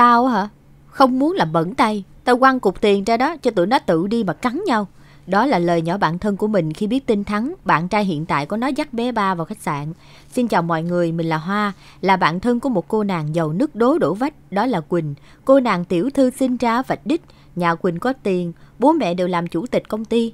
Tao hả? Không muốn làm bẩn tay. Tao quăng cục tiền ra đó cho tụi nó tự đi mà cắn nhau. Đó là lời nhỏ bạn thân của mình khi biết tin Thắng, bạn trai hiện tại của nó dắt bé ba vào khách sạn. Xin chào mọi người, mình là Hoa, là bạn thân của một cô nàng giàu nước đố đổ vách, đó là Quỳnh. Cô nàng tiểu thư sinh ra vạch đích, nhà Quỳnh có tiền, bố mẹ đều làm chủ tịch công ty.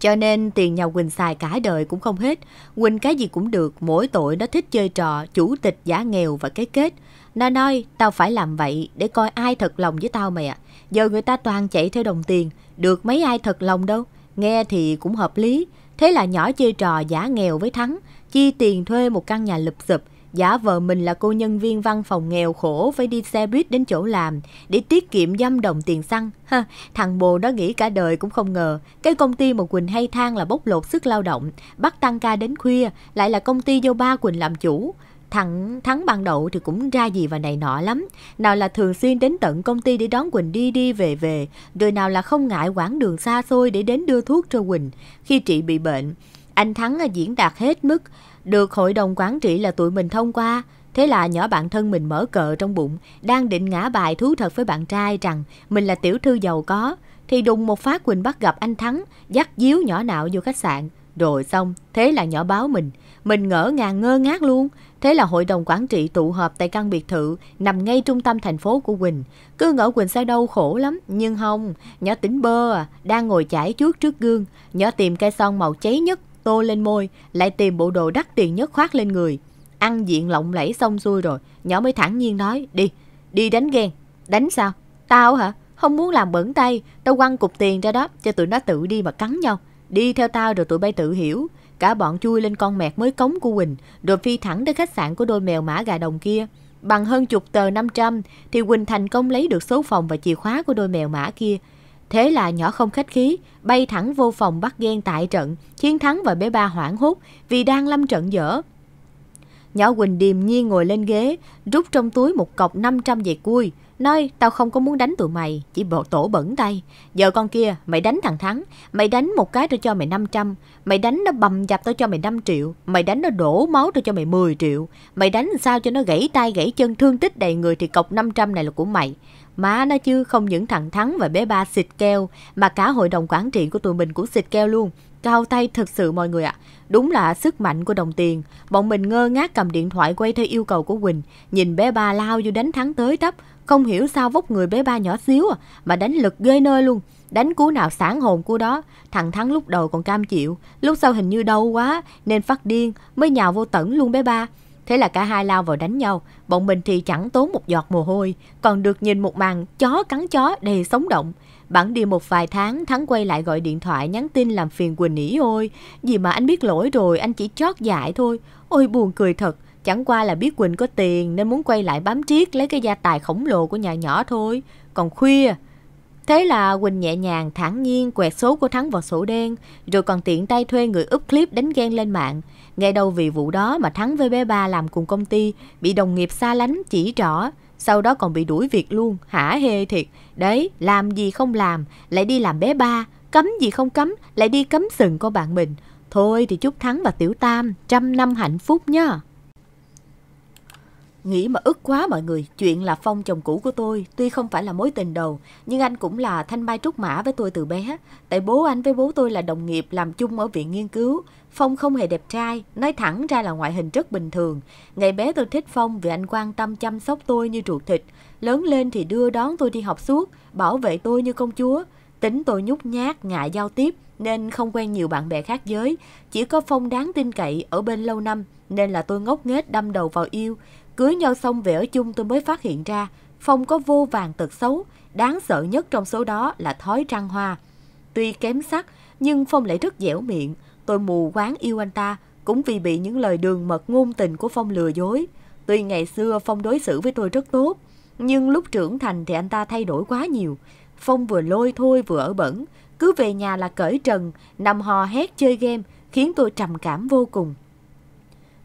Cho nên tiền nhà Quỳnh xài cả đời cũng không hết. Quỳnh cái gì cũng được, mỗi tội nó thích chơi trò, chủ tịch giả nghèo và cái kết. Nó nói tao phải làm vậy để coi ai thật lòng với tao mày ạ. Giờ người ta toàn chạy theo đồng tiền, được mấy ai thật lòng đâu. Nghe thì cũng hợp lý. Thế là nhỏ chơi trò giả nghèo với Thắng, chi tiền thuê một căn nhà lụp xụp, giả vờ mình là cô nhân viên văn phòng nghèo khổ phải đi xe buýt đến chỗ làm để tiết kiệm dăm đồng tiền xăng. Ha, thằng bồ đó nghĩ cả đời cũng không ngờ, cái công ty mà Quỳnh hay than là bóc lột sức lao động, bắt tăng ca đến khuya, lại là công ty do ba Quỳnh làm chủ thắng Thắng ban đậu thì cũng ra gì và này nọ lắm. Nào là thường xuyên đến tận công ty để đón Quỳnh đi đi về về. Rồi nào là không ngại quãng đường xa xôi để đến đưa thuốc cho Quỳnh. Khi chị bị bệnh, anh Thắng à, diễn đạt hết mức. Được hội đồng quản trị là tụi mình thông qua. Thế là nhỏ bạn thân mình mở cờ trong bụng, đang định ngã bài thú thật với bạn trai rằng mình là tiểu thư giàu có. Thì đùng một phát Quỳnh bắt gặp anh Thắng, dắt díu nhỏ nạo vô khách sạn. Rồi xong, thế là nhỏ báo mình. Mình ngỡ ngàng ngơ ngác luôn. Thế là hội đồng quản trị tụ họp tại căn biệt thự nằm ngay trung tâm thành phố của Quỳnh. Cứ ngỡ Quỳnh sai đâu khổ lắm, nhưng không, nhỏ tính bơ à, đang ngồi chải trước trước gương, nhỏ tìm cây son màu cháy nhất tô lên môi, lại tìm bộ đồ đắt tiền nhất khoác lên người. Ăn diện lộng lẫy xong xuôi rồi, nhỏ mới thẳng nhiên nói, đi, đi đánh ghen. Đánh sao? Tao hả? Không muốn làm bẩn tay, tao quăng cục tiền ra đó cho tụi nó tự đi mà cắn nhau. Đi theo tao rồi tụi bay tự hiểu. Cả bọn chui lên con mẹt mới cống của Quỳnh, rồi phi thẳng đến khách sạn của đôi mèo mã gà đồng kia. Bằng hơn chục tờ 500 thì Quỳnh thành công lấy được số phòng và chìa khóa của đôi mèo mã kia. Thế là nhỏ không khách khí, bay thẳng vô phòng bắt ghen tại trận, chiến thắng và bé ba hoảng hốt vì đang lâm trận dở. Nhỏ Quỳnh điềm nhiên ngồi lên ghế, rút trong túi một cọc 500 về cui, Nói tao không có muốn đánh tụi mày Chỉ bộ tổ bẩn tay Giờ con kia mày đánh thằng Thắng Mày đánh một cái tao cho mày 500 Mày đánh nó bầm dập tao cho mày 5 triệu Mày đánh nó đổ máu tao cho mày 10 triệu Mày đánh sao cho nó gãy tay gãy chân Thương tích đầy người thì cọc 500 này là của mày Má nó chứ không những thằng Thắng và bé ba xịt keo Mà cả hội đồng quản trị của tụi mình cũng xịt keo luôn Cao tay thật sự mọi người ạ. À. Đúng là sức mạnh của đồng tiền. Bọn mình ngơ ngác cầm điện thoại quay theo yêu cầu của Quỳnh. Nhìn bé ba lao vô đánh thắng tới tấp. Không hiểu sao vóc người bé ba nhỏ xíu à, mà đánh lực ghê nơi luôn. Đánh cú nào sản hồn cú đó, thằng Thắng lúc đầu còn cam chịu, lúc sau hình như đau quá nên phát điên, mới nhào vô tẩn luôn bé ba. Thế là cả hai lao vào đánh nhau, bọn mình thì chẳng tốn một giọt mồ hôi, còn được nhìn một màn chó cắn chó đầy sống động. Bản đi một vài tháng, Thắng quay lại gọi điện thoại nhắn tin làm phiền Quỳnh ỉ ôi. Vì mà anh biết lỗi rồi, anh chỉ chót dại thôi. Ôi buồn cười thật, Chẳng qua là biết Quỳnh có tiền nên muốn quay lại bám triết lấy cái gia tài khổng lồ của nhà nhỏ thôi. Còn khuya, Thế là Quỳnh nhẹ nhàng, thản nhiên quẹt số của Thắng vào sổ đen, rồi còn tiện tay thuê người úp clip đánh ghen lên mạng. Ngay đầu vì vụ đó mà Thắng với bé ba làm cùng công ty, bị đồng nghiệp xa lánh chỉ rõ, sau đó còn bị đuổi việc luôn, hả hê thiệt. Đấy, làm gì không làm, lại đi làm bé ba, cấm gì không cấm, lại đi cấm sừng con bạn mình. Thôi thì chúc Thắng và Tiểu Tam trăm năm hạnh phúc nhé. Nghĩ mà ức quá mọi người, chuyện là Phong chồng cũ của tôi, tuy không phải là mối tình đầu, nhưng anh cũng là thanh mai trúc mã với tôi từ bé. Tại bố anh với bố tôi là đồng nghiệp làm chung ở viện nghiên cứu. Phong không hề đẹp trai, nói thẳng ra là ngoại hình rất bình thường. Ngày bé tôi thích Phong vì anh quan tâm chăm sóc tôi như ruột thịt. Lớn lên thì đưa đón tôi đi học suốt, bảo vệ tôi như công chúa. Tính tôi nhút nhát, ngại giao tiếp, nên không quen nhiều bạn bè khác giới. Chỉ có Phong đáng tin cậy ở bên lâu năm, nên là tôi ngốc nghếch đâm đầu vào yêu. Cưới nhau xong về ở chung tôi mới phát hiện ra, Phong có vô vàng tật xấu, đáng sợ nhất trong số đó là thói trăng hoa. Tuy kém sắc, nhưng Phong lại rất dẻo miệng, tôi mù quáng yêu anh ta, cũng vì bị những lời đường mật ngôn tình của Phong lừa dối. Tuy ngày xưa Phong đối xử với tôi rất tốt, nhưng lúc trưởng thành thì anh ta thay đổi quá nhiều. Phong vừa lôi thôi vừa ở bẩn, cứ về nhà là cởi trần, nằm hò hét chơi game, khiến tôi trầm cảm vô cùng.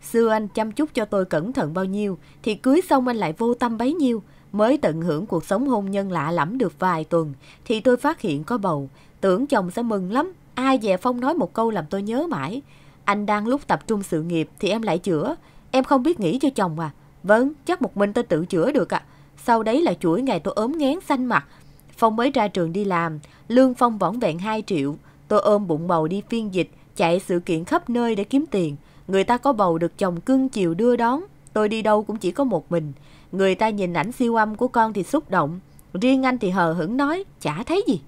Xưa anh chăm chút cho tôi cẩn thận bao nhiêu, thì cưới xong anh lại vô tâm bấy nhiêu. Mới tận hưởng cuộc sống hôn nhân lạ lẫm được vài tuần, thì tôi phát hiện có bầu. Tưởng chồng sẽ mừng lắm, ai dè Phong nói một câu làm tôi nhớ mãi. Anh đang lúc tập trung sự nghiệp thì em lại chữa. Em không biết nghĩ cho chồng à? Vâng, chắc một mình tôi tự chữa được ạ. À. Sau đấy là chuỗi ngày tôi ốm ngén xanh mặt. Phong mới ra trường đi làm, lương Phong võn vẹn 2 triệu. Tôi ôm bụng bầu đi phiên dịch, chạy sự kiện khắp nơi để kiếm tiền. Người ta có bầu được chồng cưng chiều đưa đón, tôi đi đâu cũng chỉ có một mình. Người ta nhìn ảnh siêu âm của con thì xúc động, riêng anh thì hờ hững nói, chả thấy gì.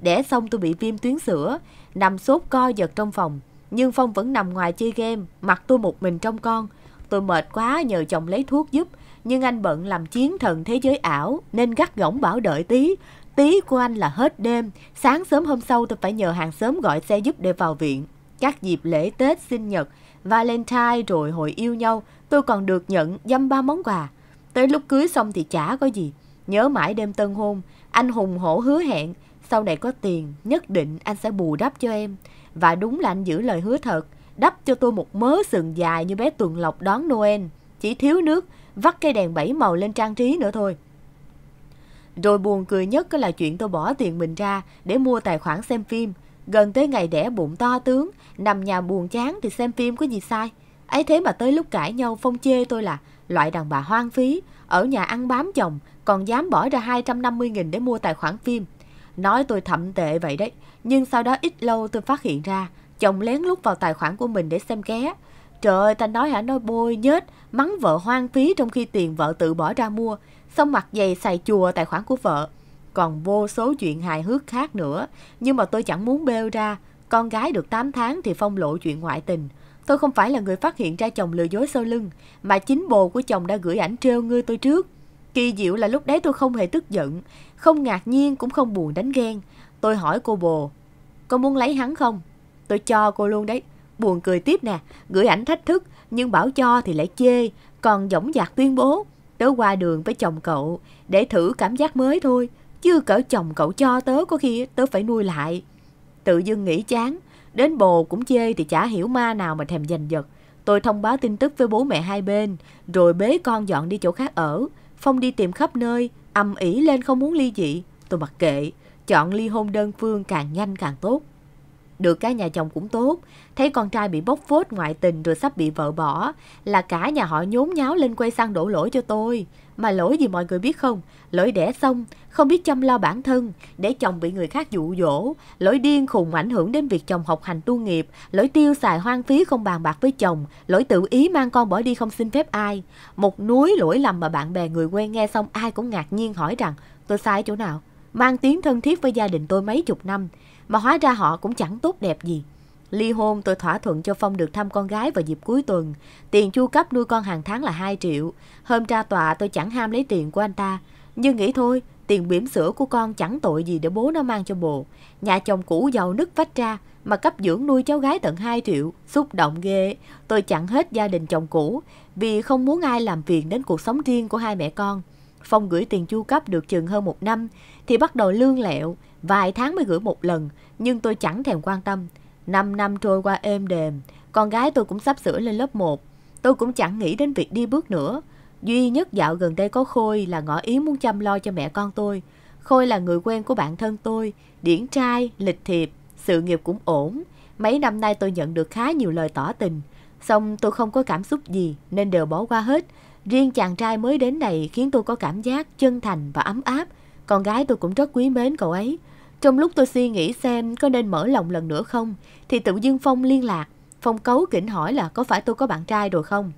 Đẻ xong tôi bị viêm tuyến sữa, nằm sốt co giật trong phòng. Nhưng Phong vẫn nằm ngoài chơi game, mặc tôi một mình trong con. Tôi mệt quá nhờ chồng lấy thuốc giúp, nhưng anh bận làm chiến thần thế giới ảo nên gắt gỏng bảo đợi tí. Tí của anh là hết đêm, sáng sớm hôm sau tôi phải nhờ hàng xóm gọi xe giúp để vào viện. Các dịp lễ Tết, sinh nhật, Valentine rồi hội yêu nhau, tôi còn được nhận dăm ba món quà. Tới lúc cưới xong thì chả có gì. Nhớ mãi đêm tân hôn, anh hùng hổ hứa hẹn, sau này có tiền, nhất định anh sẽ bù đắp cho em. Và đúng là anh giữ lời hứa thật, đắp cho tôi một mớ sừng dài như bé tuần lộc đón Noel. Chỉ thiếu nước, vắt cây đèn bảy màu lên trang trí nữa thôi. Rồi buồn cười nhất là chuyện tôi bỏ tiền mình ra để mua tài khoản xem phim – Gần tới ngày đẻ bụng to tướng, nằm nhà buồn chán thì xem phim có gì sai. ấy thế mà tới lúc cãi nhau Phong chê tôi là loại đàn bà hoang phí, ở nhà ăn bám chồng, còn dám bỏ ra 250 nghìn để mua tài khoản phim. Nói tôi thậm tệ vậy đấy, nhưng sau đó ít lâu tôi phát hiện ra, chồng lén lút vào tài khoản của mình để xem ké. Trời ơi, ta nói hả nói bôi, nhết, mắng vợ hoang phí trong khi tiền vợ tự bỏ ra mua, xong mặt dày xài chùa tài khoản của vợ còn vô số chuyện hài hước khác nữa, nhưng mà tôi chẳng muốn bêu ra. Con gái được 8 tháng thì phong lộ chuyện ngoại tình. Tôi không phải là người phát hiện ra chồng lừa dối sau lưng, mà chính bồ của chồng đã gửi ảnh trêu ngươi tôi trước. Kỳ diệu là lúc đấy tôi không hề tức giận, không ngạc nhiên cũng không buồn đánh ghen. Tôi hỏi cô bồ, có muốn lấy hắn không? Tôi cho cô luôn đấy. Buồn cười tiếp nè, gửi ảnh thách thức, nhưng bảo cho thì lại chê, còn dõng dạc tuyên bố. Tớ qua đường với chồng cậu, để thử cảm giác mới thôi, Chứ cỡ chồng cậu cho tớ có khi tớ phải nuôi lại. Tự dưng nghĩ chán, đến bồ cũng chê thì chả hiểu ma nào mà thèm giành giật. Tôi thông báo tin tức với bố mẹ hai bên, rồi bế con dọn đi chỗ khác ở. Phong đi tìm khắp nơi, ầm ỉ lên không muốn ly dị. Tôi mặc kệ, chọn ly hôn đơn phương càng nhanh càng tốt. Được cái nhà chồng cũng tốt, thấy con trai bị bóc phốt ngoại tình rồi sắp bị vợ bỏ, là cả nhà họ nhốn nháo lên quay sang đổ lỗi cho tôi. Mà lỗi gì mọi người biết không? Lỗi đẻ xong, không biết chăm lo bản thân, để chồng bị người khác dụ dỗ, lỗi điên khùng ảnh hưởng đến việc chồng học hành tu nghiệp, lỗi tiêu xài hoang phí không bàn bạc với chồng, lỗi tự ý mang con bỏ đi không xin phép ai. Một núi lỗi lầm mà bạn bè người quen nghe xong ai cũng ngạc nhiên hỏi rằng tôi sai chỗ nào? Mang tiếng thân thiết với gia đình tôi mấy chục năm, mà hóa ra họ cũng chẳng tốt đẹp gì. Ly hôn tôi thỏa thuận cho Phong được thăm con gái vào dịp cuối tuần. Tiền chu cấp nuôi con hàng tháng là 2 triệu. Hôm tra tòa tôi chẳng ham lấy tiền của anh ta. Nhưng nghĩ thôi, tiền bỉm sữa của con chẳng tội gì để bố nó mang cho bộ. Nhà chồng cũ giàu nứt vách ra mà cấp dưỡng nuôi cháu gái tận 2 triệu. Xúc động ghê. Tôi chặn hết gia đình chồng cũ vì không muốn ai làm phiền đến cuộc sống riêng của hai mẹ con. Phong gửi tiền chu cấp được chừng hơn một năm thì bắt đầu lương lẹo. Vài tháng mới gửi một lần nhưng tôi chẳng thèm quan tâm. 5 năm trôi qua êm đềm, con gái tôi cũng sắp sửa lên lớp 1. Tôi cũng chẳng nghĩ đến việc đi bước nữa. Duy nhất dạo gần đây có Khôi là ngõ ý muốn chăm lo cho mẹ con tôi. Khôi là người quen của bạn thân tôi, điển trai, lịch thiệp, sự nghiệp cũng ổn. Mấy năm nay tôi nhận được khá nhiều lời tỏ tình. Xong tôi không có cảm xúc gì nên đều bỏ qua hết. Riêng chàng trai mới đến này khiến tôi có cảm giác chân thành và ấm áp. Con gái tôi cũng rất quý mến cậu ấy. Trong lúc tôi suy nghĩ xem có nên mở lòng lần nữa không, thì tự dưng Phong liên lạc. Phong cấu kỉnh hỏi là có phải tôi có bạn trai rồi không?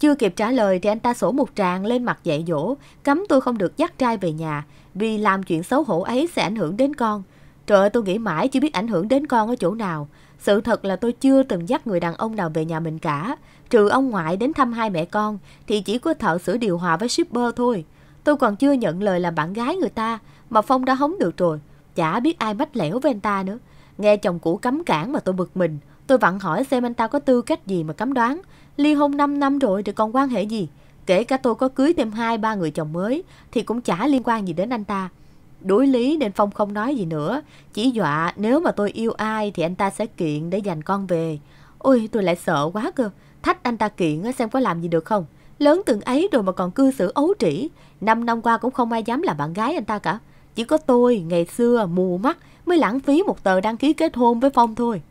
Chưa kịp trả lời thì anh ta sổ một tràng lên mặt dạy dỗ, cấm tôi không được dắt trai về nhà, vì làm chuyện xấu hổ ấy sẽ ảnh hưởng đến con. Trời ơi, tôi nghĩ mãi chưa biết ảnh hưởng đến con ở chỗ nào. Sự thật là tôi chưa từng dắt người đàn ông nào về nhà mình cả. Trừ ông ngoại đến thăm hai mẹ con, thì chỉ có thợ sửa điều hòa với shipper thôi. Tôi còn chưa nhận lời làm bạn gái người ta, mà Phong đã hống được rồi, chả biết ai mách lẻo với anh ta nữa. Nghe chồng cũ cấm cản mà tôi bực mình. Tôi vặn hỏi xem anh ta có tư cách gì mà cấm đoán. Ly hôn 5 năm rồi thì còn quan hệ gì? Kể cả tôi có cưới thêm hai ba người chồng mới thì cũng chả liên quan gì đến anh ta. Đối lý nên Phong không nói gì nữa. Chỉ dọa nếu mà tôi yêu ai thì anh ta sẽ kiện để giành con về. Ôi tôi lại sợ quá cơ. Thách anh ta kiện xem có làm gì được không. Lớn từng ấy rồi mà còn cư xử ấu trĩ. Năm năm qua cũng không ai dám làm bạn gái anh ta cả. Chỉ có tôi ngày xưa mù mắt mới lãng phí một tờ đăng ký kết hôn với Phong thôi.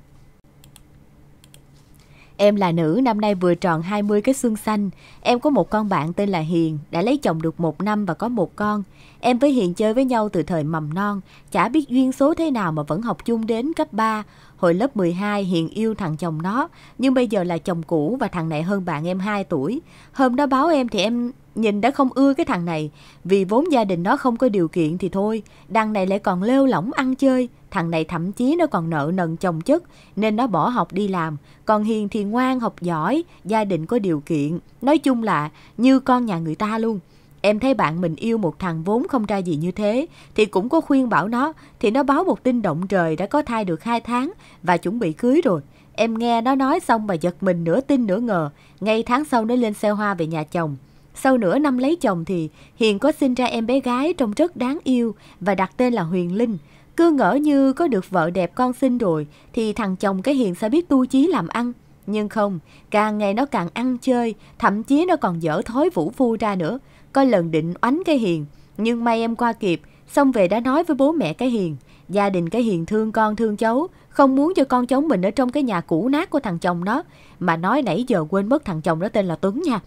Em là nữ, năm nay vừa tròn 20 cái xương xanh. Em có một con bạn tên là Hiền, đã lấy chồng được một năm và có một con. Em với Hiền chơi với nhau từ thời mầm non, chả biết duyên số thế nào mà vẫn học chung đến cấp 3. Hồi lớp 12, Hiền yêu thằng chồng nó, nhưng bây giờ là chồng cũ và thằng này hơn bạn em 2 tuổi. Hôm đó báo em thì em Nhìn đã không ưa cái thằng này, vì vốn gia đình nó không có điều kiện thì thôi, đằng này lại còn lêu lỏng ăn chơi, thằng này thậm chí nó còn nợ nần chồng chất nên nó bỏ học đi làm, còn Hiền thì ngoan học giỏi, gia đình có điều kiện, nói chung là như con nhà người ta luôn. Em thấy bạn mình yêu một thằng vốn không ra gì như thế thì cũng có khuyên bảo nó, thì nó báo một tin động trời đã có thai được hai tháng và chuẩn bị cưới rồi. Em nghe nó nói xong mà giật mình nửa tin nửa ngờ, ngay tháng sau nó lên xe hoa về nhà chồng. Sau nửa năm lấy chồng thì Hiền có sinh ra em bé gái trông rất đáng yêu và đặt tên là Huyền Linh. Cứ ngỡ như có được vợ đẹp con sinh rồi thì thằng chồng cái Hiền sẽ biết tu chí làm ăn. Nhưng không, càng ngày nó càng ăn chơi, thậm chí nó còn dở thói vũ phu ra nữa. Có lần định oánh cái Hiền, nhưng may em qua kịp, xong về đã nói với bố mẹ cái Hiền. Gia đình cái Hiền thương con thương cháu, không muốn cho con cháu mình ở trong cái nhà cũ nát của thằng chồng nó mà nói nãy giờ quên mất thằng chồng đó tên là Tuấn nha.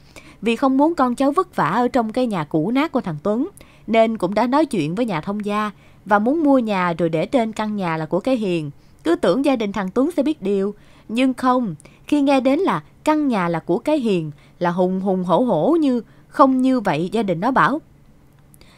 Vì không muốn con cháu vất vả ở trong cái nhà cũ nát của thằng Tuấn, nên cũng đã nói chuyện với nhà thông gia và muốn mua nhà rồi để tên căn nhà là của cái Hiền. Cứ tưởng gia đình thằng Tuấn sẽ biết điều, nhưng không, khi nghe đến là căn nhà là của cái Hiền là hùng hùng hổ hổ như không như vậy gia đình nó bảo.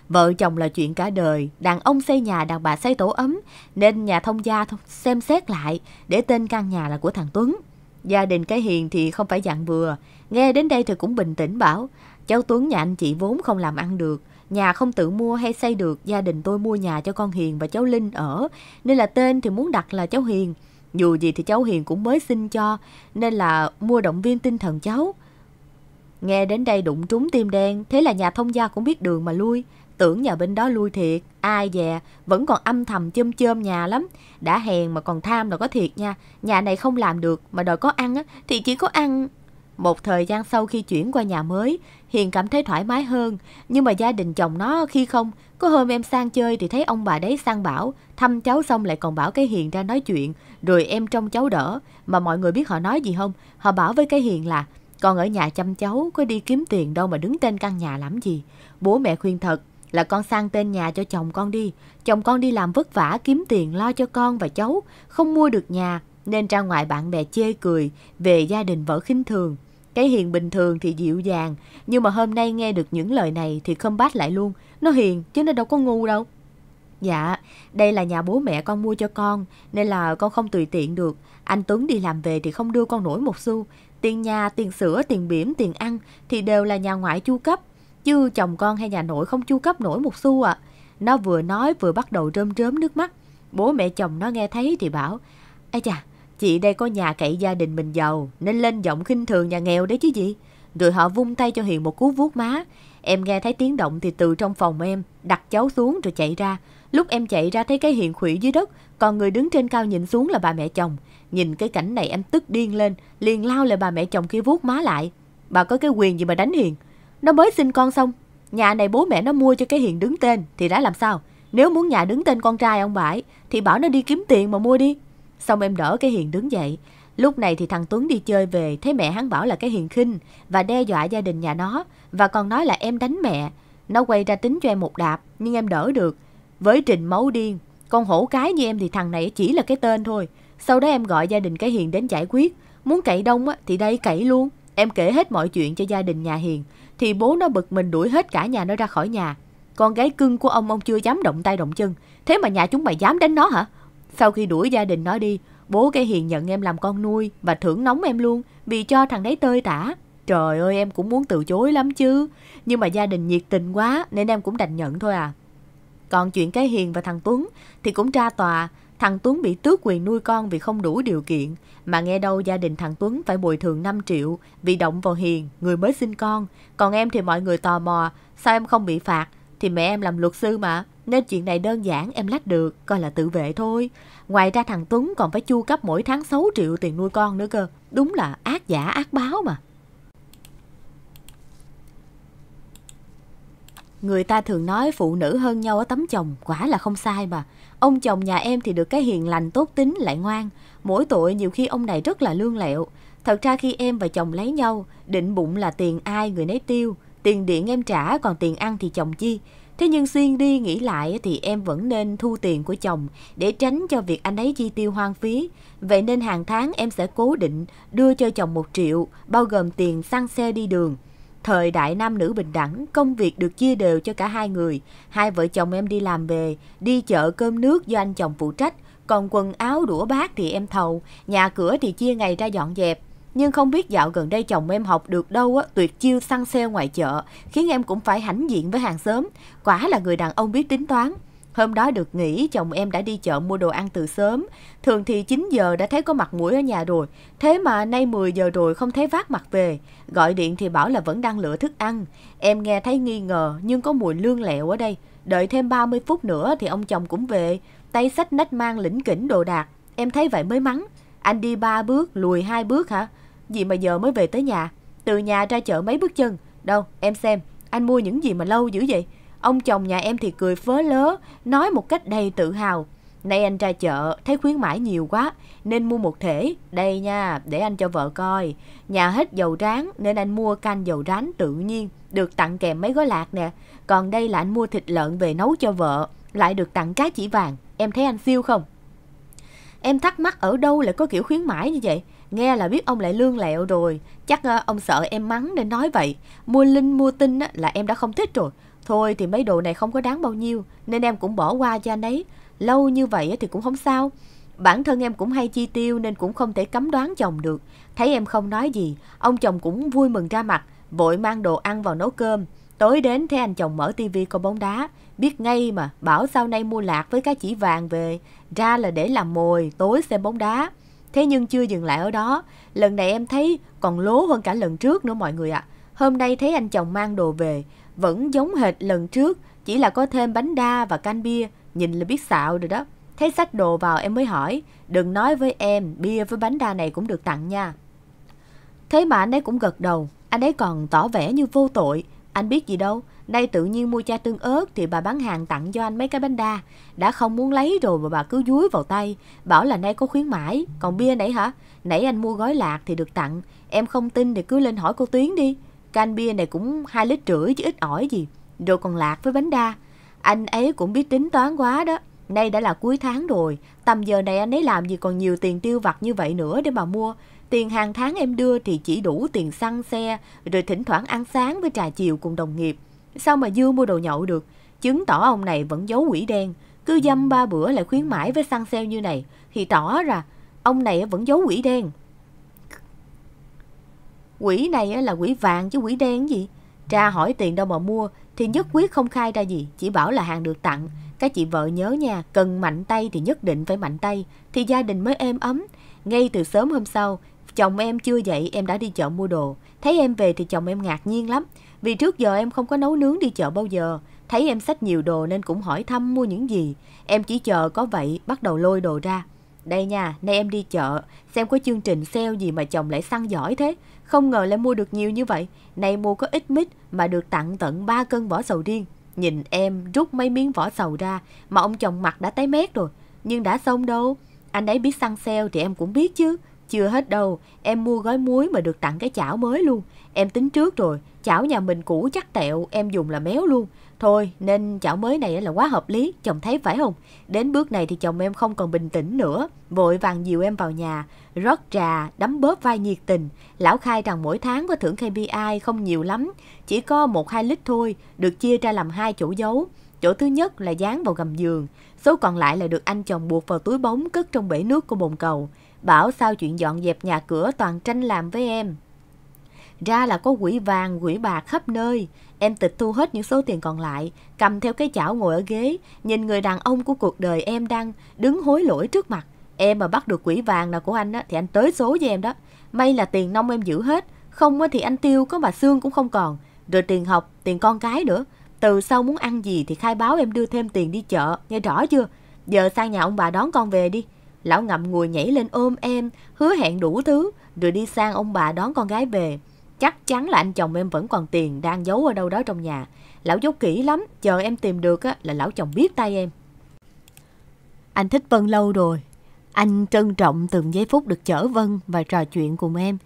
Vợ chồng là chuyện cả đời, đàn ông xây nhà, đàn bà xây tổ ấm, nên nhà thông gia xem xét lại để tên căn nhà là của thằng Tuấn. Gia đình cái Hiền thì không phải dạng vừa, nghe đến đây thì cũng bình tĩnh bảo, cháu Tuấn nhà anh chị vốn không làm ăn được, nhà không tự mua hay xây được, gia đình tôi mua nhà cho con Hiền và cháu Linh ở, nên là tên thì muốn đặt là cháu Hiền. Dù gì thì cháu Hiền cũng mới xin cho, nên là mua động viên tinh thần cháu. Nghe đến đây đụng trúng tim đen, thế là nhà thông gia cũng biết đường mà lui, Tưởng nhà bên đó lui thiệt, ai dè, vẫn còn âm thầm chơm chơm nhà lắm. Đã hèn mà còn tham là có thiệt nha, nhà này không làm được mà đòi có ăn á, thì chỉ có ăn. Một thời gian sau khi chuyển qua nhà mới, Hiền cảm thấy thoải mái hơn, nhưng mà gia đình chồng nó khi không, có hôm em sang chơi thì thấy ông bà đấy sang bảo, thăm cháu xong lại còn bảo cái Hiền ra nói chuyện, rồi em trông cháu đỡ, mà mọi người biết họ nói gì không? Họ bảo với cái Hiền là, còn ở nhà chăm cháu, có đi kiếm tiền đâu mà đứng tên căn nhà làm gì? Bố mẹ khuyên thật, là con sang tên nhà cho chồng con đi. Chồng con đi làm vất vả kiếm tiền lo cho con và cháu, không mua được nhà nên ra ngoài bạn bè chê cười về gia đình vợ khinh thường. Cái hiền bình thường thì dịu dàng, nhưng mà hôm nay nghe được những lời này thì không bát lại luôn. Nó hiền chứ nó đâu có ngu đâu. Dạ, đây là nhà bố mẹ con mua cho con, nên là con không tùy tiện được. Anh Tuấn đi làm về thì không đưa con nổi một xu. Tiền nhà, tiền sữa, tiền biển, tiền ăn thì đều là nhà ngoại chu cấp chứ chồng con hay nhà nội không chu cấp nổi một xu ạ. À. Nó vừa nói vừa bắt đầu rơm rớm nước mắt. Bố mẹ chồng nó nghe thấy thì bảo, Ây chà, chị đây có nhà cậy gia đình mình giàu, nên lên giọng khinh thường nhà nghèo đấy chứ gì. Rồi họ vung tay cho Hiền một cú vuốt má. Em nghe thấy tiếng động thì từ trong phòng em, đặt cháu xuống rồi chạy ra. Lúc em chạy ra thấy cái Hiền khủy dưới đất, còn người đứng trên cao nhìn xuống là bà mẹ chồng. Nhìn cái cảnh này em tức điên lên, liền lao lại bà mẹ chồng kia vuốt má lại. Bà có cái quyền gì mà đánh Hiền? Nó mới sinh con xong, nhà này bố mẹ nó mua cho cái Hiền đứng tên thì đã làm sao? Nếu muốn nhà đứng tên con trai ông bãi thì bảo nó đi kiếm tiền mà mua đi. Xong em đỡ cái Hiền đứng dậy. Lúc này thì thằng Tuấn đi chơi về thấy mẹ hắn bảo là cái Hiền khinh và đe dọa gia đình nhà nó và còn nói là em đánh mẹ. Nó quay ra tính cho em một đạp nhưng em đỡ được. Với trình máu điên, con hổ cái như em thì thằng này chỉ là cái tên thôi. Sau đó em gọi gia đình cái Hiền đến giải quyết. Muốn cậy đông thì đây cậy luôn. Em kể hết mọi chuyện cho gia đình nhà Hiền thì bố nó bực mình đuổi hết cả nhà nó ra khỏi nhà. Con gái cưng của ông ông chưa dám động tay động chân, thế mà nhà chúng mày dám đánh nó hả? Sau khi đuổi gia đình nó đi, bố cái hiền nhận em làm con nuôi và thưởng nóng em luôn vì cho thằng đấy tơi tả. Trời ơi em cũng muốn từ chối lắm chứ, nhưng mà gia đình nhiệt tình quá nên em cũng đành nhận thôi à. Còn chuyện cái Hiền và thằng Tuấn thì cũng tra tòa Thằng Tuấn bị tước quyền nuôi con vì không đủ điều kiện, mà nghe đâu gia đình thằng Tuấn phải bồi thường 5 triệu vì động vào Hiền, người mới sinh con. Còn em thì mọi người tò mò, sao em không bị phạt? Thì mẹ em làm luật sư mà, nên chuyện này đơn giản em lách được, coi là tự vệ thôi. Ngoài ra thằng Tuấn còn phải chu cấp mỗi tháng 6 triệu tiền nuôi con nữa cơ. Đúng là ác giả ác báo mà. Người ta thường nói phụ nữ hơn nhau ở tấm chồng, quả là không sai mà. Ông chồng nhà em thì được cái hiền lành tốt tính lại ngoan. Mỗi tội nhiều khi ông này rất là lương lẹo. Thật ra khi em và chồng lấy nhau, định bụng là tiền ai người nấy tiêu. Tiền điện em trả còn tiền ăn thì chồng chi. Thế nhưng xuyên đi nghĩ lại thì em vẫn nên thu tiền của chồng để tránh cho việc anh ấy chi tiêu hoang phí. Vậy nên hàng tháng em sẽ cố định đưa cho chồng một triệu, bao gồm tiền xăng xe đi đường. Thời đại nam nữ bình đẳng, công việc được chia đều cho cả hai người. Hai vợ chồng em đi làm về, đi chợ cơm nước do anh chồng phụ trách, còn quần áo đũa bát thì em thầu, nhà cửa thì chia ngày ra dọn dẹp. Nhưng không biết dạo gần đây chồng em học được đâu á, tuyệt chiêu săn xe ngoài chợ, khiến em cũng phải hãnh diện với hàng xóm. Quả là người đàn ông biết tính toán. Hôm đó được nghỉ, chồng em đã đi chợ mua đồ ăn từ sớm. Thường thì 9 giờ đã thấy có mặt mũi ở nhà rồi. Thế mà nay 10 giờ rồi không thấy vác mặt về. Gọi điện thì bảo là vẫn đang lựa thức ăn. Em nghe thấy nghi ngờ nhưng có mùi lương lẹo ở đây. Đợi thêm 30 phút nữa thì ông chồng cũng về. Tay sách nách mang lĩnh kỉnh đồ đạc. Em thấy vậy mới mắng. Anh đi ba bước, lùi hai bước hả? Gì mà giờ mới về tới nhà? Từ nhà ra chợ mấy bước chân. Đâu, em xem, anh mua những gì mà lâu dữ vậy? Ông chồng nhà em thì cười phớ lớ, nói một cách đầy tự hào. Nay anh ra chợ, thấy khuyến mãi nhiều quá, nên mua một thể. Đây nha, để anh cho vợ coi. Nhà hết dầu rán, nên anh mua canh dầu rán tự nhiên, được tặng kèm mấy gói lạc nè. Còn đây là anh mua thịt lợn về nấu cho vợ, lại được tặng cá chỉ vàng. Em thấy anh siêu không? Em thắc mắc ở đâu lại có kiểu khuyến mãi như vậy? Nghe là biết ông lại lương lẹo rồi Chắc ờ, ông sợ em mắng nên nói vậy Mua linh mua tinh là em đã không thích rồi Thôi thì mấy đồ này không có đáng bao nhiêu Nên em cũng bỏ qua cho anh ấy Lâu như vậy thì cũng không sao Bản thân em cũng hay chi tiêu nên cũng không thể cấm đoán chồng được Thấy em không nói gì Ông chồng cũng vui mừng ra mặt Vội mang đồ ăn vào nấu cơm Tối đến thấy anh chồng mở tivi coi bóng đá Biết ngay mà bảo sau nay mua lạc với cái chỉ vàng về Ra là để làm mồi tối xem bóng đá Thế nhưng chưa dừng lại ở đó Lần này em thấy còn lố hơn cả lần trước nữa mọi người ạ à. Hôm nay thấy anh chồng mang đồ về vẫn giống hệt lần trước, chỉ là có thêm bánh đa và canh bia, nhìn là biết xạo rồi đó. Thấy sách đồ vào em mới hỏi, đừng nói với em, bia với bánh đa này cũng được tặng nha. Thế mà anh ấy cũng gật đầu, anh ấy còn tỏ vẻ như vô tội, anh biết gì đâu, nay tự nhiên mua cha tương ớt thì bà bán hàng tặng cho anh mấy cái bánh đa. Đã không muốn lấy rồi mà bà cứ dúi vào tay, bảo là nay có khuyến mãi. Còn bia nãy hả? Nãy anh mua gói lạc thì được tặng. Em không tin thì cứ lên hỏi cô Tuyến đi. Can bia này cũng hai lít rưỡi chứ ít ỏi gì. Rồi còn lạc với bánh đa. Anh ấy cũng biết tính toán quá đó. Nay đã là cuối tháng rồi, tầm giờ này anh ấy làm gì còn nhiều tiền tiêu vặt như vậy nữa để mà mua. Tiền hàng tháng em đưa thì chỉ đủ tiền xăng xe, rồi thỉnh thoảng ăn sáng với trà chiều cùng đồng nghiệp. Sao mà dư mua đồ nhậu được? Chứng tỏ ông này vẫn giấu quỷ đen. Cứ dăm ba bữa lại khuyến mãi với xăng xe như này, thì tỏ ra ông này vẫn giấu quỷ đen. Quỷ này là quỷ vàng chứ quỷ đen gì. Tra hỏi tiền đâu mà mua thì nhất quyết không khai ra gì, chỉ bảo là hàng được tặng. Các chị vợ nhớ nha, cần mạnh tay thì nhất định phải mạnh tay, thì gia đình mới êm ấm. Ngay từ sớm hôm sau, chồng em chưa dậy em đã đi chợ mua đồ. Thấy em về thì chồng em ngạc nhiên lắm, vì trước giờ em không có nấu nướng đi chợ bao giờ. Thấy em xách nhiều đồ nên cũng hỏi thăm mua những gì. Em chỉ chờ có vậy bắt đầu lôi đồ ra. Đây nha, nay em đi chợ, xem có chương trình sale gì mà chồng lại săn giỏi thế. Không ngờ lại mua được nhiều như vậy. Nay mua có ít mít mà được tặng tận 3 cân vỏ sầu riêng. Nhìn em rút mấy miếng vỏ sầu ra mà ông chồng mặt đã tái mét rồi. Nhưng đã xong đâu. Anh ấy biết săn sale thì em cũng biết chứ. Chưa hết đâu, em mua gói muối mà được tặng cái chảo mới luôn. Em tính trước rồi, chảo nhà mình cũ chắc tẹo, em dùng là méo luôn. Thôi nên chảo mới này là quá hợp lý, chồng thấy phải không? Đến bước này thì chồng em không còn bình tĩnh nữa, vội vàng dìu em vào nhà, rót trà, đấm bóp vai nhiệt tình. Lão khai rằng mỗi tháng có thưởng KPI không nhiều lắm, chỉ có 1-2 lít thôi, được chia ra làm hai chỗ dấu. Chỗ thứ nhất là dán vào gầm giường, số còn lại là được anh chồng buộc vào túi bóng cất trong bể nước của bồn cầu. Bảo sao chuyện dọn dẹp nhà cửa toàn tranh làm với em. Ra là có quỷ vàng, quỷ bạc khắp nơi, Em tịch thu hết những số tiền còn lại, cầm theo cái chảo ngồi ở ghế, nhìn người đàn ông của cuộc đời em đang đứng hối lỗi trước mặt. Em mà bắt được quỷ vàng nào của anh á, thì anh tới số với em đó. May là tiền nông em giữ hết, không thì anh tiêu có mà xương cũng không còn. Rồi tiền học, tiền con cái nữa. Từ sau muốn ăn gì thì khai báo em đưa thêm tiền đi chợ, nghe rõ chưa? Giờ sang nhà ông bà đón con về đi. Lão ngậm ngùi nhảy lên ôm em, hứa hẹn đủ thứ, rồi đi sang ông bà đón con gái về. Chắc chắn là anh chồng em vẫn còn tiền đang giấu ở đâu đó trong nhà. Lão giấu kỹ lắm, chờ em tìm được á, là lão chồng biết tay em. Anh thích Vân lâu rồi. Anh trân trọng từng giây phút được chở Vân và trò chuyện cùng em.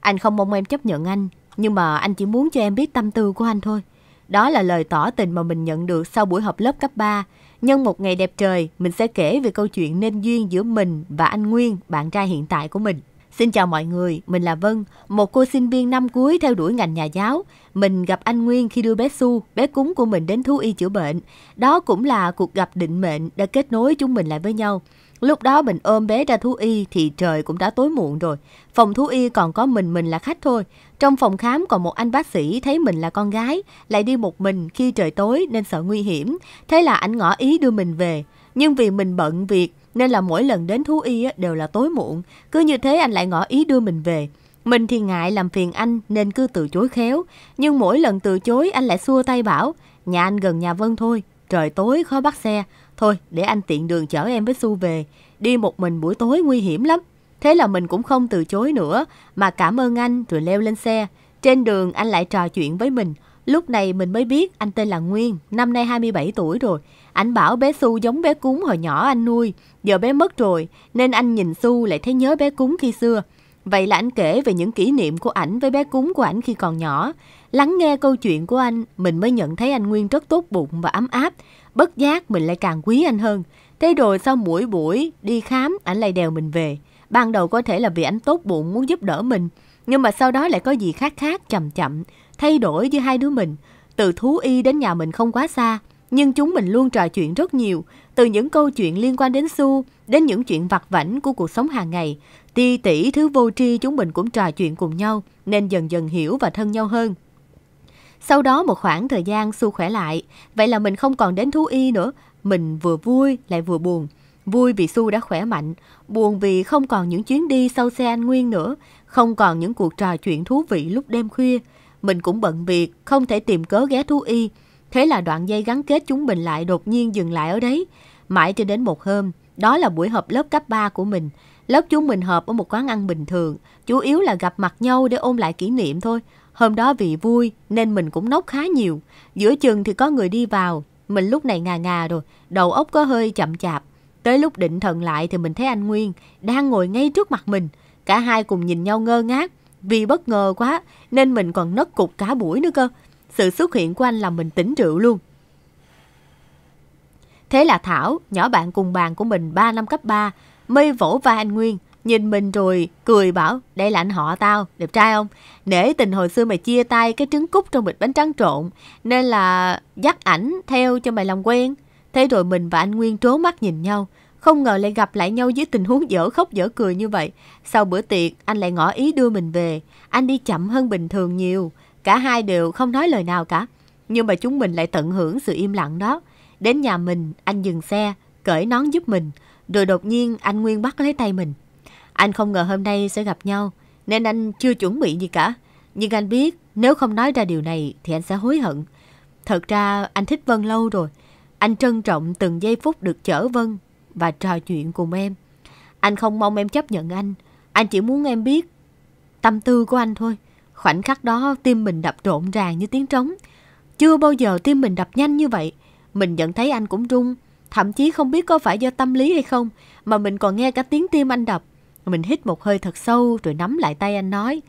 Anh không mong em chấp nhận anh, nhưng mà anh chỉ muốn cho em biết tâm tư của anh thôi. Đó là lời tỏ tình mà mình nhận được sau buổi họp lớp cấp 3. Nhân một ngày đẹp trời, mình sẽ kể về câu chuyện nên duyên giữa mình và anh Nguyên, bạn trai hiện tại của mình. Xin chào mọi người, mình là Vân, một cô sinh viên năm cuối theo đuổi ngành nhà giáo. Mình gặp anh Nguyên khi đưa bé Su, bé cúng của mình đến thú y chữa bệnh. Đó cũng là cuộc gặp định mệnh đã kết nối chúng mình lại với nhau. Lúc đó mình ôm bé ra thú y thì trời cũng đã tối muộn rồi. Phòng thú y còn có mình mình là khách thôi. Trong phòng khám còn một anh bác sĩ thấy mình là con gái, lại đi một mình khi trời tối nên sợ nguy hiểm. Thế là anh ngỏ ý đưa mình về. Nhưng vì mình bận việc nên là mỗi lần đến thú y đều là tối muộn. Cứ như thế anh lại ngỏ ý đưa mình về. Mình thì ngại làm phiền anh nên cứ từ chối khéo. Nhưng mỗi lần từ chối anh lại xua tay bảo, nhà anh gần nhà Vân thôi, trời tối khó bắt xe. Thôi để anh tiện đường chở em với Xu về, đi một mình buổi tối nguy hiểm lắm. Thế là mình cũng không từ chối nữa mà cảm ơn anh rồi leo lên xe. Trên đường anh lại trò chuyện với mình, Lúc này mình mới biết anh tên là Nguyên, năm nay 27 tuổi rồi. Anh bảo bé Su giống bé cúng hồi nhỏ anh nuôi, giờ bé mất rồi, nên anh nhìn Su lại thấy nhớ bé cúng khi xưa. Vậy là anh kể về những kỷ niệm của ảnh với bé cúng của ảnh khi còn nhỏ. Lắng nghe câu chuyện của anh, mình mới nhận thấy anh Nguyên rất tốt bụng và ấm áp. Bất giác mình lại càng quý anh hơn. Thế rồi sau mỗi buổi đi khám, ảnh lại đèo mình về. Ban đầu có thể là vì ảnh tốt bụng muốn giúp đỡ mình, nhưng mà sau đó lại có gì khác khác chậm chậm thay đổi giữa hai đứa mình. Từ thú y đến nhà mình không quá xa, nhưng chúng mình luôn trò chuyện rất nhiều, từ những câu chuyện liên quan đến Su đến những chuyện vặt vảnh của cuộc sống hàng ngày. Ti tỷ thứ vô tri chúng mình cũng trò chuyện cùng nhau, nên dần dần hiểu và thân nhau hơn. Sau đó một khoảng thời gian Su khỏe lại, vậy là mình không còn đến thú y nữa, mình vừa vui lại vừa buồn. Vui vì Su đã khỏe mạnh, buồn vì không còn những chuyến đi sâu xe anh Nguyên nữa, không còn những cuộc trò chuyện thú vị lúc đêm khuya. Mình cũng bận việc, không thể tìm cớ ghé thú y. Thế là đoạn dây gắn kết chúng mình lại đột nhiên dừng lại ở đấy. Mãi cho đến một hôm, đó là buổi họp lớp cấp 3 của mình. Lớp chúng mình họp ở một quán ăn bình thường, chủ yếu là gặp mặt nhau để ôn lại kỷ niệm thôi. Hôm đó vì vui nên mình cũng nốc khá nhiều. Giữa chừng thì có người đi vào, mình lúc này ngà ngà rồi, đầu óc có hơi chậm chạp. Tới lúc định thần lại thì mình thấy anh Nguyên đang ngồi ngay trước mặt mình. Cả hai cùng nhìn nhau ngơ ngác. Vì bất ngờ quá nên mình còn nấc cục cả buổi nữa cơ. Sự xuất hiện của anh làm mình tỉnh rượu luôn. Thế là Thảo, nhỏ bạn cùng bàn của mình 3 năm cấp 3, mây vỗ vai anh Nguyên, nhìn mình rồi cười bảo đây là anh họ tao đẹp trai không nể tình hồi xưa mày chia tay cái trứng cút trong bịch bánh trắng trộn nên là dắt ảnh theo cho mày làm quen thế rồi mình và anh nguyên trố mắt nhìn nhau không ngờ lại gặp lại nhau dưới tình huống dở khóc dở cười như vậy. Sau bữa tiệc, anh lại ngỏ ý đưa mình về. Anh đi chậm hơn bình thường nhiều. Cả hai đều không nói lời nào cả. Nhưng mà chúng mình lại tận hưởng sự im lặng đó. Đến nhà mình, anh dừng xe, cởi nón giúp mình. Rồi đột nhiên anh Nguyên bắt lấy tay mình. Anh không ngờ hôm nay sẽ gặp nhau, nên anh chưa chuẩn bị gì cả. Nhưng anh biết nếu không nói ra điều này thì anh sẽ hối hận. Thật ra anh thích Vân lâu rồi. Anh trân trọng từng giây phút được chở Vân và trò chuyện cùng em. Anh không mong em chấp nhận anh, anh chỉ muốn em biết tâm tư của anh thôi. Khoảnh khắc đó tim mình đập rộn ràng như tiếng trống. Chưa bao giờ tim mình đập nhanh như vậy. Mình nhận thấy anh cũng run thậm chí không biết có phải do tâm lý hay không mà mình còn nghe cả tiếng tim anh đập. Mình hít một hơi thật sâu rồi nắm lại tay anh nói.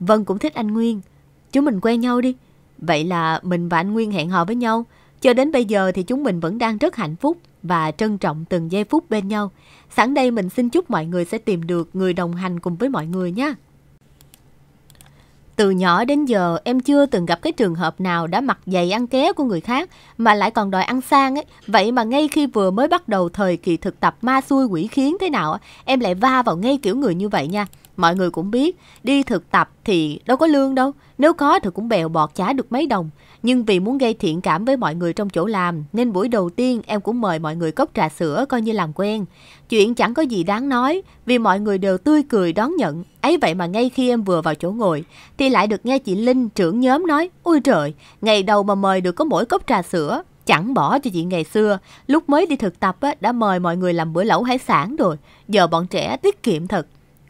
Vân cũng thích anh Nguyên, chúng mình quen nhau đi. Vậy là mình và anh Nguyên hẹn hò với nhau, cho đến bây giờ thì chúng mình vẫn đang rất hạnh phúc và trân trọng từng giây phút bên nhau. Sẵn đây mình xin chúc mọi người sẽ tìm được người đồng hành cùng với mọi người nhé. Từ nhỏ đến giờ em chưa từng gặp cái trường hợp nào đã mặc giày ăn ké của người khác mà lại còn đòi ăn sang ấy. Vậy mà ngay khi vừa mới bắt đầu thời kỳ thực tập ma xuôi quỷ khiến thế nào em lại va vào ngay kiểu người như vậy nha. Mọi người cũng biết, đi thực tập thì đâu có lương đâu, nếu có thì cũng bèo bọt trả được mấy đồng. Nhưng vì muốn gây thiện cảm với mọi người trong chỗ làm, nên buổi đầu tiên em cũng mời mọi người cốc trà sữa coi như làm quen. Chuyện chẳng có gì đáng nói, vì mọi người đều tươi cười đón nhận. Ấy vậy mà ngay khi em vừa vào chỗ ngồi, thì lại được nghe chị Linh, trưởng nhóm nói, ôi trời, ngày đầu mà mời được có mỗi cốc trà sữa, chẳng bỏ cho chị ngày xưa. Lúc mới đi thực tập á, đã mời mọi người làm bữa lẩu hải sản rồi. Giờ bọn trẻ tiết kiệm thật.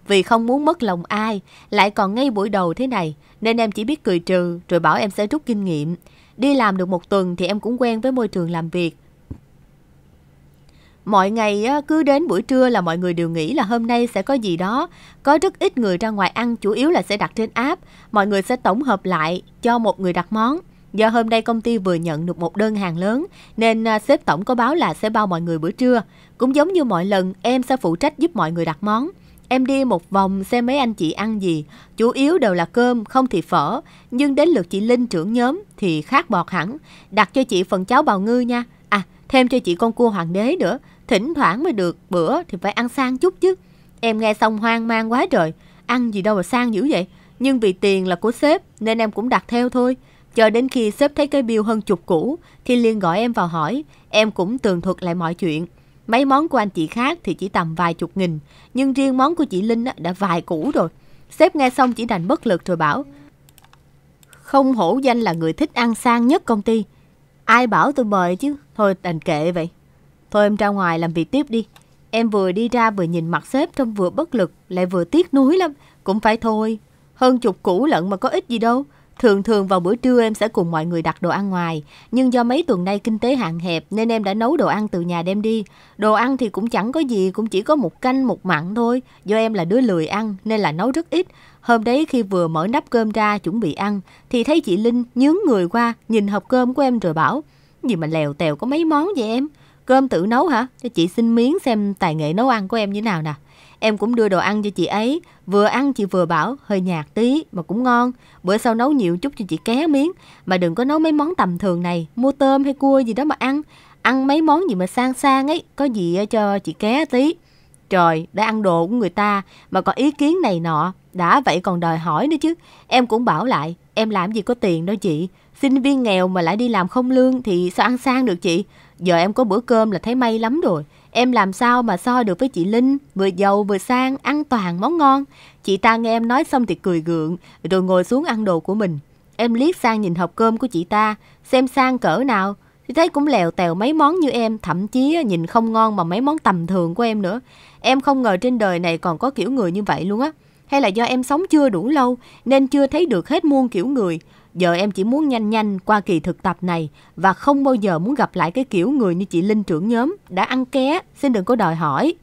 Vì không muốn mất lòng ai, lại còn ngay buổi đầu thế này, nên em chỉ biết cười trừ rồi bảo em sẽ rút kinh nghiệm. Đi làm được một tuần thì em cũng quen với môi trường làm việc. Mọi ngày cứ đến buổi trưa là mọi người đều nghĩ là hôm nay sẽ có gì đó. Có rất ít người ra ngoài ăn, chủ yếu là sẽ đặt trên app. Mọi người sẽ tổng hợp lại cho một người đặt món. Do hôm nay công ty vừa nhận được một đơn hàng lớn nên à, sếp tổng có báo là sẽ bao mọi người bữa trưa. Cũng giống như mọi lần em sẽ phụ trách giúp mọi người đặt món. Em đi một vòng xem mấy anh chị ăn gì, chủ yếu đều là cơm, không thì phở. Nhưng đến lượt chị Linh trưởng nhóm thì khác bọt hẳn. Đặt cho chị phần cháo bào ngư nha. À, thêm cho chị con cua hoàng đế nữa. Thỉnh thoảng mới được bữa thì phải ăn sang chút chứ. Em nghe xong hoang mang quá trời. Ăn gì đâu mà sang dữ vậy. Nhưng vì tiền là của sếp nên em cũng đặt theo thôi. chờ đến khi sếp thấy cái bill hơn chục cũ thì liền gọi em vào hỏi. Em cũng tường thuật lại mọi chuyện. Mấy món của anh chị khác thì chỉ tầm vài chục nghìn, nhưng riêng món của chị Linh đã vài củ rồi. Sếp nghe xong chỉ đành bất lực rồi bảo, không hổ danh là người thích ăn sang nhất công ty. Ai bảo tôi mời chứ, thôi đành kệ vậy. Thôi em ra ngoài làm việc tiếp đi. Em vừa đi ra vừa nhìn mặt sếp trong vừa bất lực, lại vừa tiếc nuối lắm. Cũng phải thôi, hơn chục củ lận mà có ít gì đâu. Thường thường vào buổi trưa em sẽ cùng mọi người đặt đồ ăn ngoài, nhưng do mấy tuần nay kinh tế hạn hẹp nên em đã nấu đồ ăn từ nhà đem đi. Đồ ăn thì cũng chẳng có gì, cũng chỉ có một canh một mặn thôi, do em là đứa lười ăn nên là nấu rất ít. Hôm đấy khi vừa mở nắp cơm ra chuẩn bị ăn thì thấy chị Linh nhướng người qua, nhìn hộp cơm của em rồi bảo: "Gì mà lèo tèo có mấy món vậy em? Cơm tự nấu hả? Cho chị xin miếng xem tài nghệ nấu ăn của em như nào nè." Em cũng đưa đồ ăn cho chị ấy, vừa ăn chị vừa bảo hơi nhạt tí mà cũng ngon. Bữa sau nấu nhiều chút cho chị ké miếng, mà đừng có nấu mấy món tầm thường này, mua tôm hay cua gì đó mà ăn. Ăn mấy món gì mà sang sang ấy, có gì cho chị ké tí. Trời, đã ăn đồ của người ta mà còn ý kiến này nọ, đã vậy còn đòi hỏi nữa chứ. Em cũng bảo lại, em làm gì có tiền đâu chị. Sinh viên nghèo mà lại đi làm không lương thì sao ăn sang được chị. Giờ em có bữa cơm là thấy may lắm rồi. Em làm sao mà so được với chị Linh, vừa giàu vừa sang, ăn toàn món ngon. Chị ta nghe em nói xong thì cười gượng, rồi ngồi xuống ăn đồ của mình. Em liếc sang nhìn hộp cơm của chị ta, xem sang cỡ nào, thì thấy cũng lèo tèo mấy món như em, thậm chí nhìn không ngon mà mấy món tầm thường của em nữa. Em không ngờ trên đời này còn có kiểu người như vậy luôn á. Hay là do em sống chưa đủ lâu nên chưa thấy được hết muôn kiểu người. Giờ em chỉ muốn nhanh nhanh qua kỳ thực tập này và không bao giờ muốn gặp lại cái kiểu người như chị Linh trưởng nhóm đã ăn ké, xin đừng có đòi hỏi.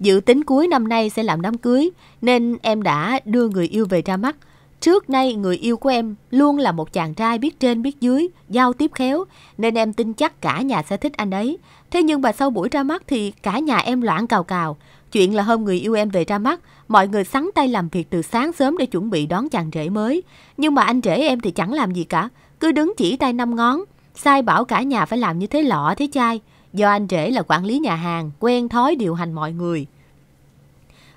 Dự tính cuối năm nay sẽ làm đám cưới nên em đã đưa người yêu về ra mắt. Trước nay người yêu của em luôn là một chàng trai biết trên biết dưới, giao tiếp khéo nên em tin chắc cả nhà sẽ thích anh ấy Thế nhưng mà sau buổi ra mắt thì cả nhà em loạn cào cào. Chuyện là hôm người yêu em về ra mắt, mọi người sắn tay làm việc từ sáng sớm để chuẩn bị đón chàng rể mới. Nhưng mà anh rể em thì chẳng làm gì cả, cứ đứng chỉ tay năm ngón. Sai bảo cả nhà phải làm như thế lọ thế chai. Do anh rể là quản lý nhà hàng, quen thói điều hành mọi người.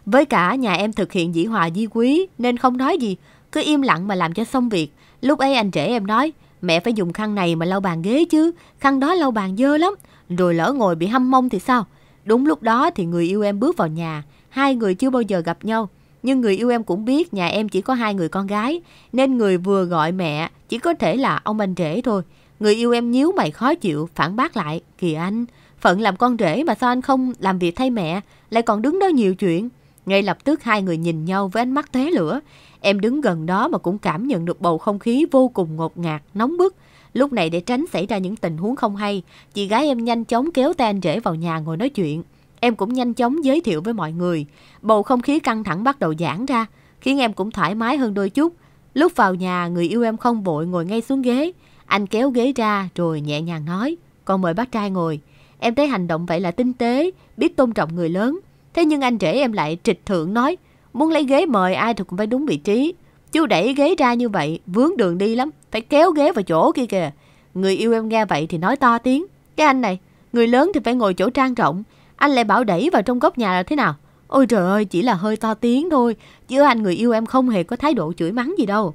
Với cả nhà em thực hiện dĩ hòa di quý nên không nói gì, cứ im lặng mà làm cho xong việc. Lúc ấy anh rể em nói, mẹ phải dùng khăn này mà lau bàn ghế chứ, khăn đó lau bàn dơ lắm. Rồi lỡ ngồi bị hâm mông thì sao? Đúng lúc đó thì người yêu em bước vào nhà, hai người chưa bao giờ gặp nhau. Nhưng người yêu em cũng biết nhà em chỉ có hai người con gái, nên người vừa gọi mẹ chỉ có thể là ông anh rể thôi. Người yêu em nhíu mày khó chịu, phản bác lại. Kìa anh, phận làm con rể mà sao anh không làm việc thay mẹ, lại còn đứng đó nhiều chuyện. Ngay lập tức hai người nhìn nhau với ánh mắt té lửa. Em đứng gần đó mà cũng cảm nhận được bầu không khí vô cùng ngột ngạt, nóng bức. Lúc này để tránh xảy ra những tình huống không hay, chị gái em nhanh chóng kéo tay anh rể vào nhà ngồi nói chuyện. Em cũng nhanh chóng giới thiệu với mọi người. Bầu không khí căng thẳng bắt đầu giãn ra, khiến em cũng thoải mái hơn đôi chút. Lúc vào nhà, người yêu em không vội ngồi ngay xuống ghế. Anh kéo ghế ra rồi nhẹ nhàng nói, con mời bác trai ngồi. Em thấy hành động vậy là tinh tế, biết tôn trọng người lớn. Thế nhưng anh rể em lại trịch thượng nói, muốn lấy ghế mời ai thì cũng phải đúng vị trí. Chú đẩy ghế ra như vậy, vướng đường đi lắm phải kéo ghế vào chỗ kia kìa. Người yêu em nghe vậy thì nói to tiếng. Cái anh này, người lớn thì phải ngồi chỗ trang trọng. Anh lại bảo đẩy vào trong góc nhà là thế nào? Ôi trời ơi, chỉ là hơi to tiếng thôi. Chứ anh người yêu em không hề có thái độ chửi mắng gì đâu.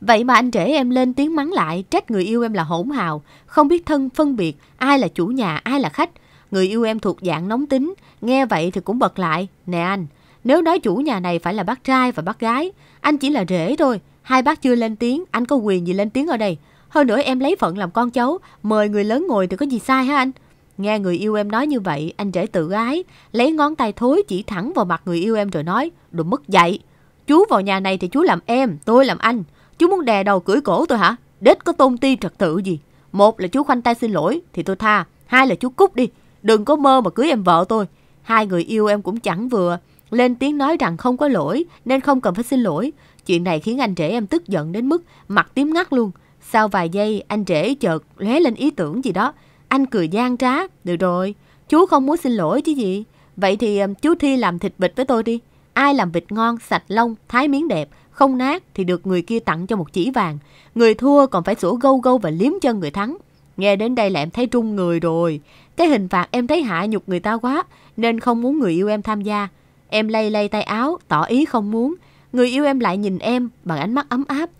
Vậy mà anh trẻ em lên tiếng mắng lại, trách người yêu em là hỗn hào, không biết thân phân biệt ai là chủ nhà, ai là khách. Người yêu em thuộc dạng nóng tính, nghe vậy thì cũng bật lại. Nè anh, nếu nói chủ nhà này phải là bác trai và bác gái, anh chỉ là rể thôi, Hai bác chưa lên tiếng, anh có quyền gì lên tiếng ở đây. Hơn nữa em lấy phận làm con cháu, mời người lớn ngồi thì có gì sai hả anh? Nghe người yêu em nói như vậy, anh rể tự ái, lấy ngón tay thối chỉ thẳng vào mặt người yêu em rồi nói, đồ mất dạy. Chú vào nhà này thì chú làm em, tôi làm anh. Chú muốn đè đầu cưỡi cổ tôi hả? Đết có tôn ti trật tự gì? Một là chú khoanh tay xin lỗi thì tôi tha, hai là chú cút đi, đừng có mơ mà cưới em vợ tôi. Hai người yêu em cũng chẳng vừa, lên tiếng nói rằng không có lỗi nên không cần phải xin lỗi. Chuyện này khiến anh rể em tức giận đến mức mặt tím ngắt luôn. Sau vài giây, anh rể chợt lóe lên ý tưởng gì đó. Anh cười gian trá. Được rồi, chú không muốn xin lỗi chứ gì. Vậy thì ờ, chú Thi làm thịt vịt với tôi đi. Ai làm vịt ngon, sạch lông, thái miếng đẹp, không nát thì được người kia tặng cho một chỉ vàng. Người thua còn phải sủa gâu gâu và liếm chân người thắng. Nghe đến đây là em thấy trung người rồi. Cái hình phạt em thấy hạ nhục người ta quá, nên không muốn người yêu em tham gia. Em lay lay tay áo, tỏ ý không muốn, Người yêu em lại nhìn em bằng ánh mắt ấm áp,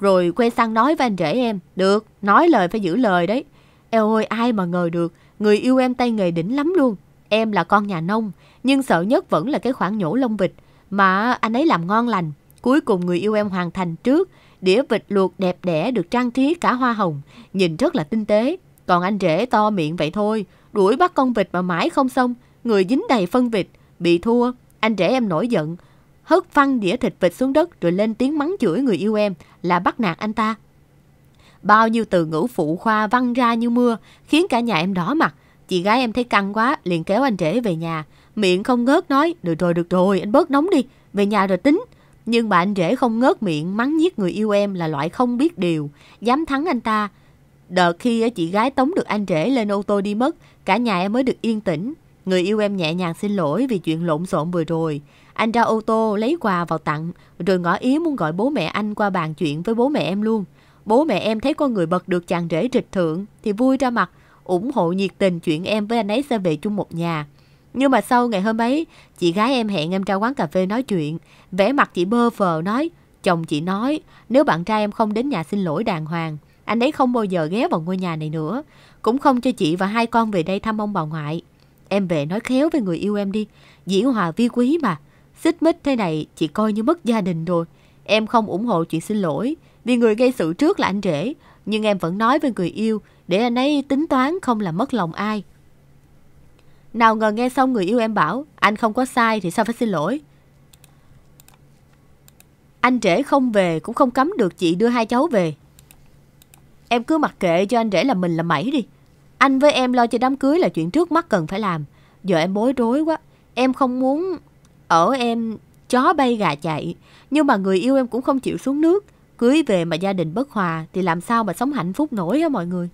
rồi quay sang nói với anh rể em, được, nói lời phải giữ lời đấy. Eo ơi, ai mà ngờ được, người yêu em tay nghề đỉnh lắm luôn. Em là con nhà nông, nhưng sợ nhất vẫn là cái khoản nhổ lông vịt mà anh ấy làm ngon lành. Cuối cùng người yêu em hoàn thành trước, đĩa vịt luộc đẹp đẽ được trang trí cả hoa hồng, nhìn rất là tinh tế. Còn anh rể to miệng vậy thôi, đuổi bắt con vịt mà mãi không xong, người dính đầy phân vịt, bị thua. Anh rể em nổi giận, hất văng đĩa thịt vịt xuống đất rồi lên tiếng mắng chửi người yêu em là bắt nạt anh ta. Bao nhiêu từ ngữ phụ khoa văng ra như mưa, khiến cả nhà em đỏ mặt. Chị gái em thấy căng quá, liền kéo anh rể về nhà. Miệng không ngớt nói, được rồi, được rồi, anh bớt nóng đi, về nhà rồi tính. Nhưng mà anh rể không ngớt miệng mắng giết người yêu em là loại không biết điều, dám thắng anh ta. Đợt khi chị gái tống được anh rể lên ô tô đi mất, cả nhà em mới được yên tĩnh. Người yêu em nhẹ nhàng xin lỗi vì chuyện lộn xộn vừa rồi. Anh ra ô tô lấy quà vào tặng, rồi ngỏ ý muốn gọi bố mẹ anh qua bàn chuyện với bố mẹ em luôn. Bố mẹ em thấy con người bật được chàng rể trịch thượng thì vui ra mặt, ủng hộ nhiệt tình chuyện em với anh ấy sẽ về chung một nhà. Nhưng mà sau ngày hôm ấy, chị gái em hẹn em ra quán cà phê nói chuyện, vẻ mặt chị bơ phờ nói, chồng chị nói, nếu bạn trai em không đến nhà xin lỗi đàng hoàng, anh ấy không bao giờ ghé vào ngôi nhà này nữa, cũng không cho chị và hai con về đây thăm ông bà ngoại. Em về nói khéo với người yêu em đi, dĩ hòa vi quý mà, Xích mích thế này chị coi như mất gia đình rồi. Em không ủng hộ chuyện xin lỗi, vì người gây sự trước là anh rể, nhưng em vẫn nói với người yêu để anh ấy tính toán không làm mất lòng ai. Nào ngờ nghe xong người yêu em bảo anh không có sai thì sao phải xin lỗi. Anh rể không về cũng không cấm được chị đưa hai cháu về. Em cứ mặc kệ cho anh rể là mình là mẩy đi. Anh với em lo cho đám cưới là chuyện trước mắt cần phải làm. Giờ em bối rối quá. Em không muốn ở em chó bay gà chạy, nhưng mà người yêu em cũng không chịu xuống nước. Cưới về mà gia đình bất hòa thì làm sao mà sống hạnh phúc nổi hả mọi người?